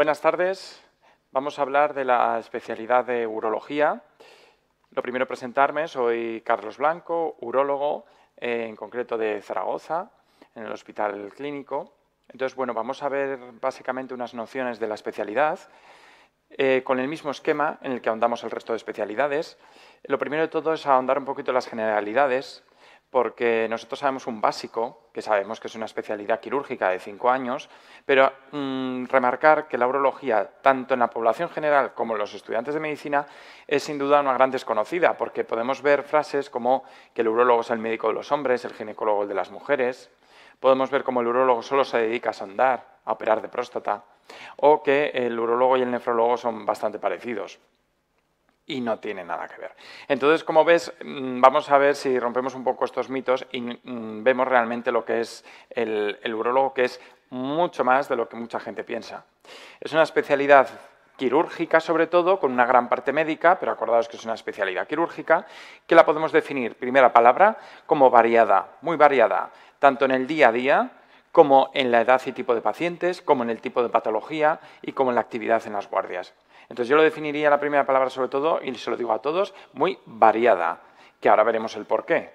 Buenas tardes. Vamos a hablar de la especialidad de urología. Lo primero presentarme, soy Carlos Blanco, urólogo, eh, en concreto de Zaragoza, en el Hospital Clínico. Entonces, bueno, vamos a ver básicamente unas nociones de la especialidad eh, con el mismo esquema en el que ahondamos el resto de especialidades. Lo primero de todo es ahondar un poquito las generalidades porque nosotros sabemos un básico, que sabemos que es una especialidad quirúrgica de cinco años, pero mm, remarcar que la urología, tanto en la población general como en los estudiantes de medicina, es sin duda una gran desconocida, porque podemos ver frases como que el urologo es el médico de los hombres, el ginecólogo el de las mujeres, podemos ver como el urologo solo se dedica a sondar, a operar de próstata, o que el urologo y el nefrólogo son bastante parecidos y no tiene nada que ver. Entonces, como ves, mm, vamos a ver si rompemos un poco estos mitos y mm, vemos realmente lo que es el, urologo, que es mucho más de lo que mucha gente piensa. Es una especialidad quirúrgica sobre todo, con una gran parte médica, pero acordaos que es una especialidad quirúrgica, que la podemos definir, primera palabra, como variada, muy variada, tanto en el día a día como en la edad y tipo de pacientes, como en el tipo de patología y como en la actividad en las guardias. Entonces yo lo definiría la primera palabra sobre todo, y se lo digo a todos, muy variada, que ahora veremos el por qué.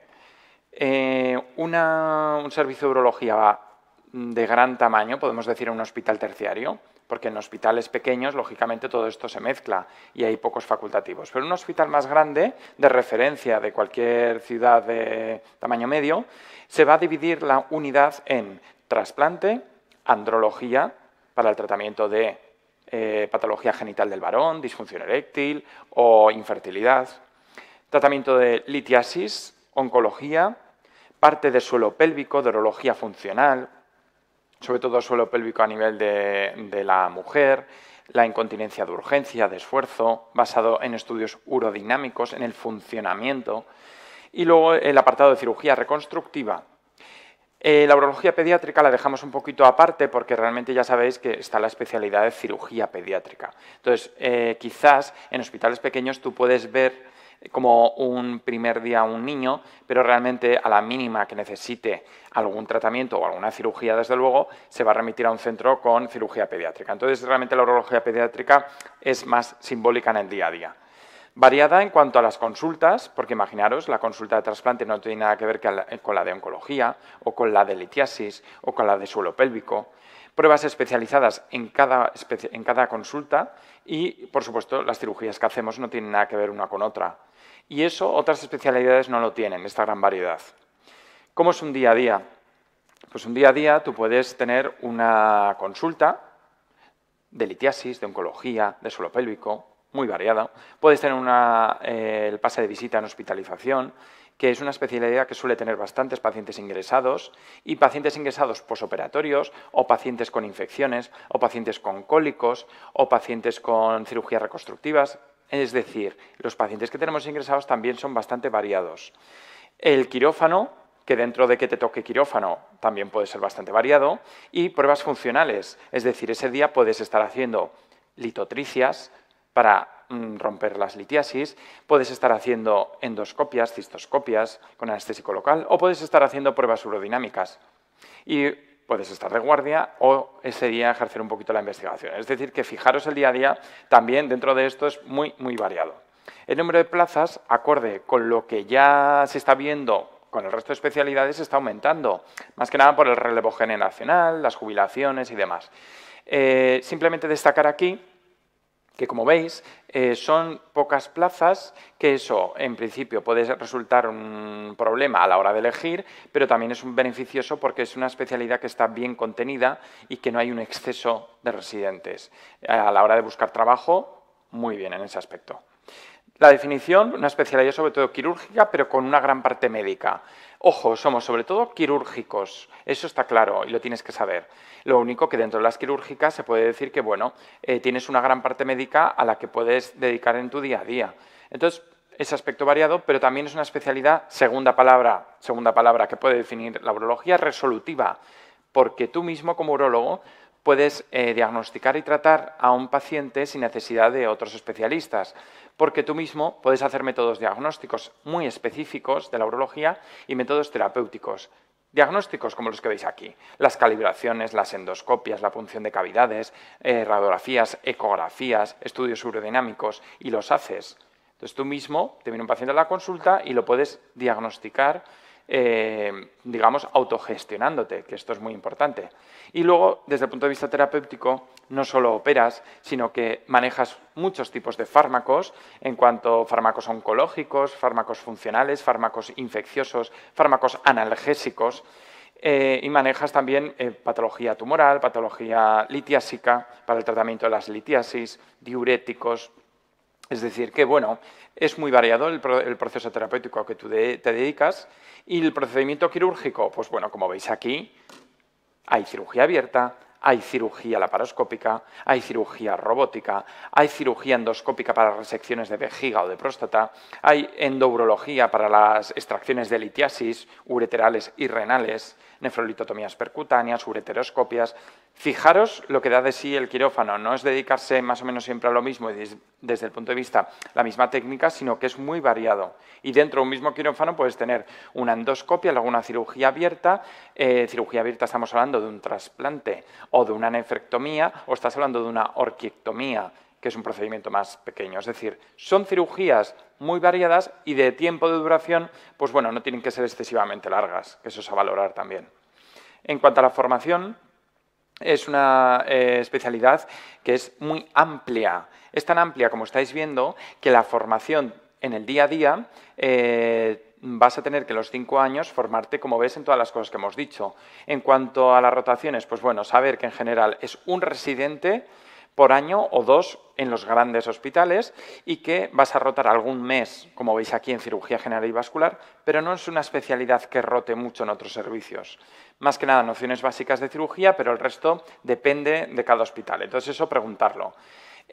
Eh, un servicio de urología de gran tamaño, podemos decir un hospital terciario, porque en hospitales pequeños, lógicamente, todo esto se mezcla y hay pocos facultativos. Pero un hospital más grande, de referencia de cualquier ciudad de tamaño medio, se va a dividir la unidad en trasplante, andrología, para el tratamiento de eh, patología genital del varón, disfunción eréctil o infertilidad, tratamiento de litiasis, oncología, parte de suelo pélvico, de urología funcional, sobre todo suelo pélvico a nivel de la mujer, la incontinencia de urgencia, de esfuerzo, basado en estudios urodinámicos, en el funcionamiento, y luego el apartado de cirugía reconstructiva, eh, la urología pediátrica la dejamos un poquito aparte porque realmente ya sabéis que está la especialidad de cirugía pediátrica. Entonces, eh, quizás en hospitales pequeños tú puedes ver eh, como un primer día un niño, pero realmente a la mínima que necesite algún tratamiento o alguna cirugía, desde luego, se va a remitir a un centro con cirugía pediátrica. Entonces, realmente la urología pediátrica es más simbólica en el día a día variada en cuanto a las consultas, porque imaginaros, la consulta de trasplante no tiene nada que ver con la de oncología, o con la de litiasis, o con la de suelo pélvico. Pruebas especializadas en cada, en cada consulta y, por supuesto, las cirugías que hacemos no tienen nada que ver una con otra. Y eso otras especialidades no lo tienen, esta gran variedad. ¿Cómo es un día a día? Pues un día a día tú puedes tener una consulta de litiasis, de oncología, de suelo pélvico, muy variada. Puedes tener eh, el pase de visita en hospitalización, que es una especialidad que suele tener bastantes pacientes ingresados y pacientes ingresados posoperatorios o pacientes con infecciones o pacientes con cólicos o pacientes con cirugías reconstructivas. Es decir, los pacientes que tenemos ingresados también son bastante variados. El quirófano, que dentro de que te toque quirófano también puede ser bastante variado, y pruebas funcionales, es decir, ese día puedes estar haciendo litotricias, para mm, romper las litiasis, puedes estar haciendo endoscopias, cistoscopias con anestésico local o puedes estar haciendo pruebas urodinámicas. Y puedes estar de guardia o ese día ejercer un poquito la investigación. Es decir, que fijaros el día a día también dentro de esto es muy, muy variado. El número de plazas, acorde con lo que ya se está viendo con el resto de especialidades, está aumentando, más que nada por el relevo generacional, las jubilaciones y demás. Eh, simplemente destacar aquí que como veis eh, son pocas plazas, que eso en principio puede resultar un problema a la hora de elegir, pero también es un beneficioso porque es una especialidad que está bien contenida y que no hay un exceso de residentes. A la hora de buscar trabajo, muy bien en ese aspecto. La definición, una especialidad sobre todo quirúrgica, pero con una gran parte médica. Ojo, somos sobre todo quirúrgicos, eso está claro y lo tienes que saber. Lo único que dentro de las quirúrgicas se puede decir que, bueno, eh, tienes una gran parte médica a la que puedes dedicar en tu día a día. Entonces, es aspecto variado, pero también es una especialidad, segunda palabra, segunda palabra que puede definir la urología resolutiva, porque tú mismo como urologo puedes eh, diagnosticar y tratar a un paciente sin necesidad de otros especialistas, porque tú mismo puedes hacer métodos diagnósticos muy específicos de la urología y métodos terapéuticos. Diagnósticos como los que veis aquí, las calibraciones, las endoscopias, la punción de cavidades, eh, radiografías, ecografías, estudios urodinámicos y los haces. Entonces tú mismo te viene un paciente a la consulta y lo puedes diagnosticar eh, digamos, autogestionándote, que esto es muy importante. Y luego, desde el punto de vista terapéutico, no solo operas, sino que manejas muchos tipos de fármacos, en cuanto a fármacos oncológicos, fármacos funcionales, fármacos infecciosos, fármacos analgésicos, eh, y manejas también eh, patología tumoral, patología litiásica para el tratamiento de las litiasis, diuréticos, es decir, que bueno, es muy variado el, proceso terapéutico a que tú te dedicas y el procedimiento quirúrgico, pues bueno, como veis aquí, hay cirugía abierta, hay cirugía laparoscópica, hay cirugía robótica, hay cirugía endoscópica para resecciones de vejiga o de próstata, hay endourología para las extracciones de litiasis ureterales y renales, nefrolitotomías percutáneas, ureteroscopias, Fijaros lo que da de sí el quirófano, no es dedicarse más o menos siempre a lo mismo desde el punto de vista la misma técnica, sino que es muy variado. Y dentro de un mismo quirófano puedes tener una endoscopia, alguna cirugía abierta, eh, cirugía abierta estamos hablando de un trasplante o de una nefrectomía o estás hablando de una orquiectomía, que es un procedimiento más pequeño. Es decir, son cirugías muy variadas y de tiempo de duración, pues bueno, no tienen que ser excesivamente largas, que eso es a valorar también. En cuanto a la formación, es una eh, especialidad que es muy amplia. Es tan amplia como estáis viendo que la formación en el día a día eh, vas a tener que los cinco años formarte, como ves, en todas las cosas que hemos dicho. En cuanto a las rotaciones, pues bueno, saber que en general es un residente por año o dos en los grandes hospitales y que vas a rotar algún mes, como veis aquí en cirugía general y vascular, pero no es una especialidad que rote mucho en otros servicios. Más que nada nociones básicas de cirugía, pero el resto depende de cada hospital. Entonces eso preguntarlo.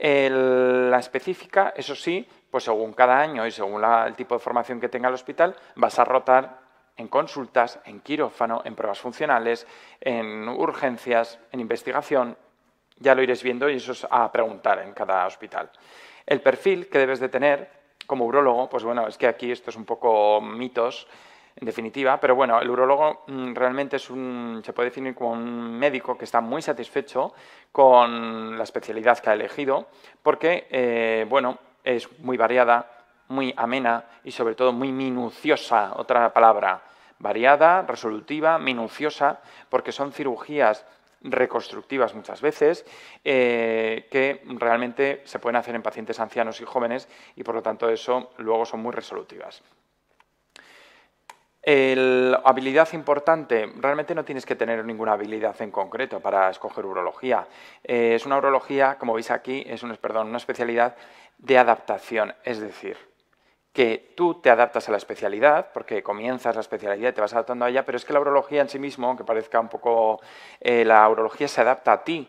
la específica, eso sí, pues según cada año y según el tipo de formación que tenga el hospital, vas a rotar en consultas, en quirófano, en pruebas funcionales, en urgencias, en investigación, ya lo iréis viendo y eso es a preguntar en cada hospital. El perfil que debes de tener como urólogo, pues bueno, es que aquí esto es un poco mitos, en definitiva, pero bueno, el urólogo mm, realmente es un, se puede definir como un médico que está muy satisfecho con la especialidad que ha elegido, porque, eh, bueno, es muy variada, muy amena y sobre todo muy minuciosa, otra palabra, variada, resolutiva, minuciosa, porque son cirugías reconstructivas muchas veces, eh, que realmente se pueden hacer en pacientes ancianos y jóvenes y por lo tanto eso luego son muy resolutivas. habilidad importante, realmente no tienes que tener ninguna habilidad en concreto para escoger urología. Eh, es una urología, como veis aquí, es una especialidad de adaptación, es decir, que tú te adaptas a la especialidad, porque comienzas la especialidad y te vas adaptando a ella, pero es que la urología en sí mismo, aunque parezca un poco, eh, la urología se adapta a ti,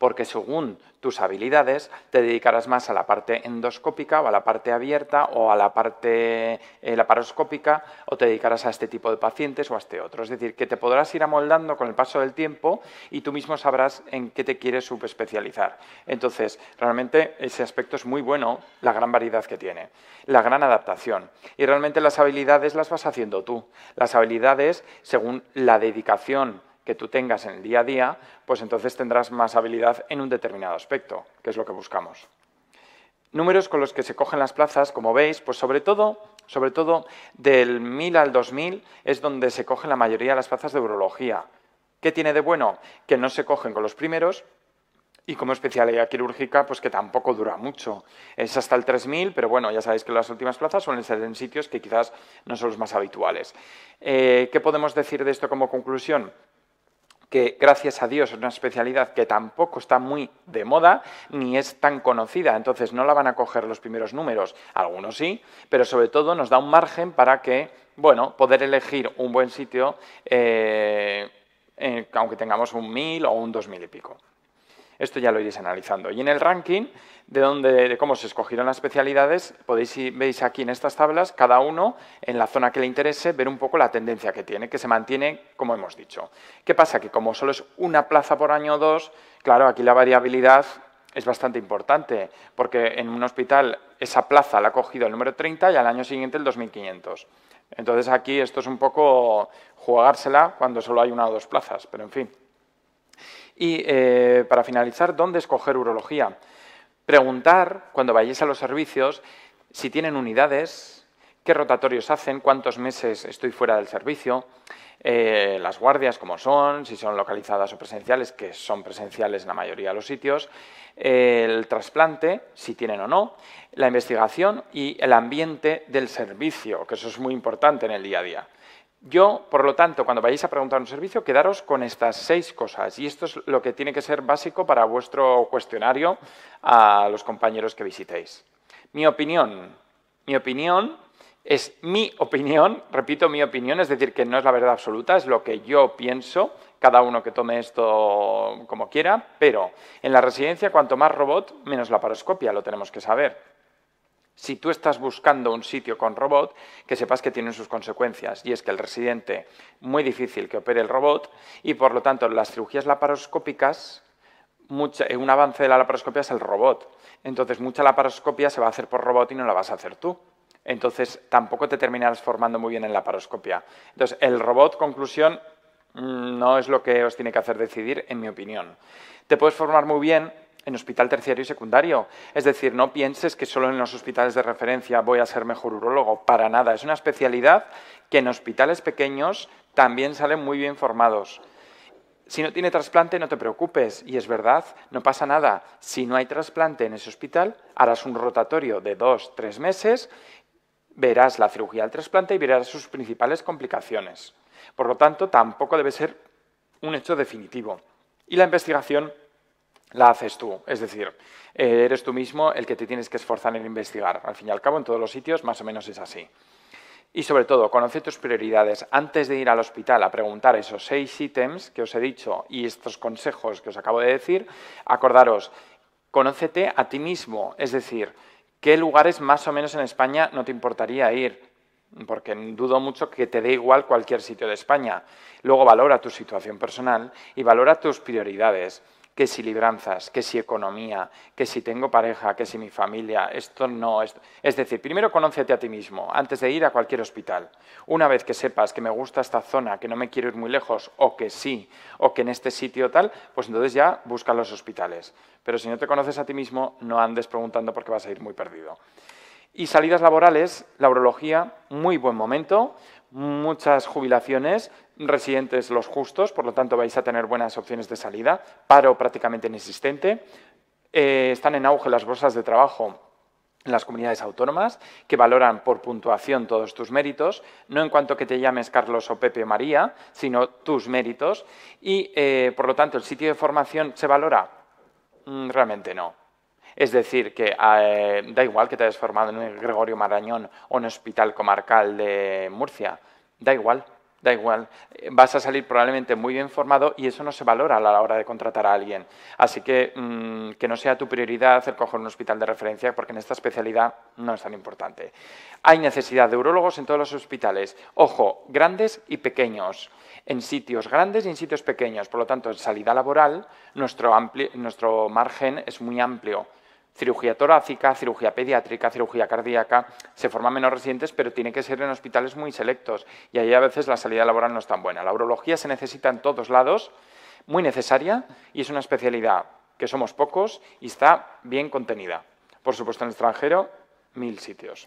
porque según tus habilidades te dedicarás más a la parte endoscópica o a la parte abierta o a la parte eh, laparoscópica o te dedicarás a este tipo de pacientes o a este otro. Es decir, que te podrás ir amoldando con el paso del tiempo y tú mismo sabrás en qué te quieres subespecializar. Entonces, realmente ese aspecto es muy bueno, la gran variedad que tiene, la gran adaptación. Y realmente las habilidades las vas haciendo tú. Las habilidades según la dedicación que tú tengas en el día a día, pues entonces tendrás más habilidad en un determinado aspecto, que es lo que buscamos. Números con los que se cogen las plazas, como veis, pues sobre todo, sobre todo del 1000 al 2000 es donde se cogen la mayoría de las plazas de urología. ¿Qué tiene de bueno? Que no se cogen con los primeros, y como especialidad quirúrgica, pues que tampoco dura mucho. Es hasta el 3000, pero bueno, ya sabéis que las últimas plazas suelen ser en sitios que quizás no son los más habituales. Eh, ¿Qué podemos decir de esto como conclusión? que gracias a Dios es una especialidad que tampoco está muy de moda ni es tan conocida, entonces no la van a coger los primeros números, algunos sí, pero sobre todo nos da un margen para que, bueno, poder elegir un buen sitio, eh, eh, aunque tengamos un mil o un dos mil y pico. Esto ya lo iréis analizando. Y en el ranking de, de cómo se escogieron las especialidades, podéis veis aquí en estas tablas, cada uno en la zona que le interese, ver un poco la tendencia que tiene, que se mantiene como hemos dicho. ¿Qué pasa? Que como solo es una plaza por año o dos, claro, aquí la variabilidad es bastante importante, porque en un hospital esa plaza la ha cogido el número 30 y al año siguiente el 2500. Entonces aquí esto es un poco jugársela cuando solo hay una o dos plazas, pero en fin. Y eh, para finalizar, ¿dónde escoger urología? Preguntar cuando vayáis a los servicios si tienen unidades, qué rotatorios hacen, cuántos meses estoy fuera del servicio, eh, las guardias cómo son, si son localizadas o presenciales, que son presenciales en la mayoría de los sitios, el trasplante, si tienen o no, la investigación y el ambiente del servicio, que eso es muy importante en el día a día. Yo, por lo tanto, cuando vayáis a preguntar un servicio, quedaros con estas seis cosas. Y esto es lo que tiene que ser básico para vuestro cuestionario a los compañeros que visitéis. Mi opinión. Mi opinión es mi opinión, repito, mi opinión, es decir, que no es la verdad absoluta, es lo que yo pienso, cada uno que tome esto como quiera, pero en la residencia cuanto más robot, menos la paroscopia, lo tenemos que saber si tú estás buscando un sitio con robot, que sepas que tienen sus consecuencias, y es que el residente, muy difícil que opere el robot, y por lo tanto las cirugías laparoscópicas, eh, un avance de la laparoscopia es el robot. Entonces mucha laparoscopia se va a hacer por robot y no la vas a hacer tú. Entonces tampoco te terminarás formando muy bien en laparoscopia. Entonces el robot, conclusión, mm, no es lo que os tiene que hacer decidir, en mi opinión. Te puedes formar muy bien, en hospital terciario y secundario. Es decir, no pienses que solo en los hospitales de referencia voy a ser mejor urólogo, para nada. Es una especialidad que en hospitales pequeños también salen muy bien formados. Si no tiene trasplante, no te preocupes, y es verdad, no pasa nada. Si no hay trasplante en ese hospital, harás un rotatorio de dos, tres meses, verás la cirugía del trasplante y verás sus principales complicaciones. Por lo tanto, tampoco debe ser un hecho definitivo. Y la investigación la haces tú. Es decir, eh, eres tú mismo el que te tienes que esforzar en investigar. Al fin y al cabo, en todos los sitios más o menos es así. Y sobre todo, conoce tus prioridades antes de ir al hospital a preguntar esos seis ítems que os he dicho y estos consejos que os acabo de decir. Acordaros, conócete a ti mismo, es decir, qué lugares más o menos en España no te importaría ir, porque dudo mucho que te dé igual cualquier sitio de España. Luego valora tu situación personal y valora tus prioridades que si libranzas, que si economía, que si tengo pareja, que si mi familia, esto no es... Es decir, primero conócete a ti mismo antes de ir a cualquier hospital. Una vez que sepas que me gusta esta zona, que no me quiero ir muy lejos, o que sí, o que en este sitio tal, pues entonces ya busca los hospitales. Pero si no te conoces a ti mismo, no andes preguntando porque vas a ir muy perdido. Y salidas laborales, la urología, muy buen momento, muchas jubilaciones, residentes los justos, por lo tanto vais a tener buenas opciones de salida, paro prácticamente inexistente, eh, están en auge las bolsas de trabajo en las comunidades autónomas, que valoran por puntuación todos tus méritos, no en cuanto que te llames Carlos o Pepe o María, sino tus méritos, y eh, por lo tanto el sitio de formación se valora. Mm, realmente no. Es decir, que eh, da igual que te hayas formado en un Gregorio Marañón o en un Hospital Comarcal de Murcia, da igual, da igual. Vas a salir probablemente muy bien formado y eso no se valora a la hora de contratar a alguien. Así que mm, que no sea tu prioridad el coger un hospital de referencia porque en esta especialidad no es tan importante. Hay necesidad de urólogos en todos los hospitales. Ojo, grandes y pequeños. En sitios grandes y en sitios pequeños. Por lo tanto, en salida laboral, nuestro, nuestro margen es muy amplio cirugía torácica, cirugía pediátrica, cirugía cardíaca, se forman menos residentes, pero tiene que ser en hospitales muy selectos y ahí a veces la salida laboral no es tan buena. La urología se necesita en todos lados, muy necesaria y es una especialidad que somos pocos y está bien contenida. Por supuesto, en el extranjero, mil sitios.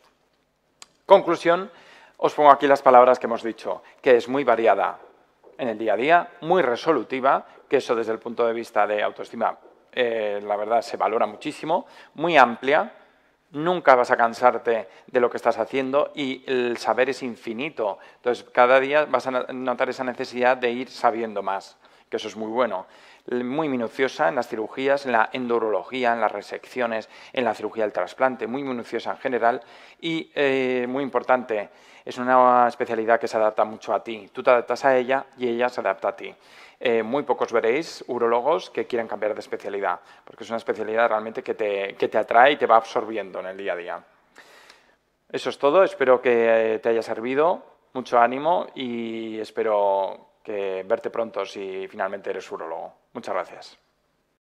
Conclusión, os pongo aquí las palabras que hemos dicho, que es muy variada en el día a día, muy resolutiva, que eso desde el punto de vista de autoestima eh, la verdad se valora muchísimo, muy amplia, nunca vas a cansarte de lo que estás haciendo y el saber es infinito. Entonces, cada día vas a notar esa necesidad de ir sabiendo más que eso es muy bueno, muy minuciosa en las cirugías, en la endorología, en las resecciones, en la cirugía del trasplante, muy minuciosa en general y eh, muy importante, es una especialidad que se adapta mucho a ti. Tú te adaptas a ella y ella se adapta a ti. Eh, muy pocos veréis urologos que quieran cambiar de especialidad, porque es una especialidad realmente que te atrae y te va absorbiendo en el día a día. Eso es todo, espero que eh, te haya servido, mucho ánimo y espero que verte pronto si finalmente eres urologo. Muchas gracias.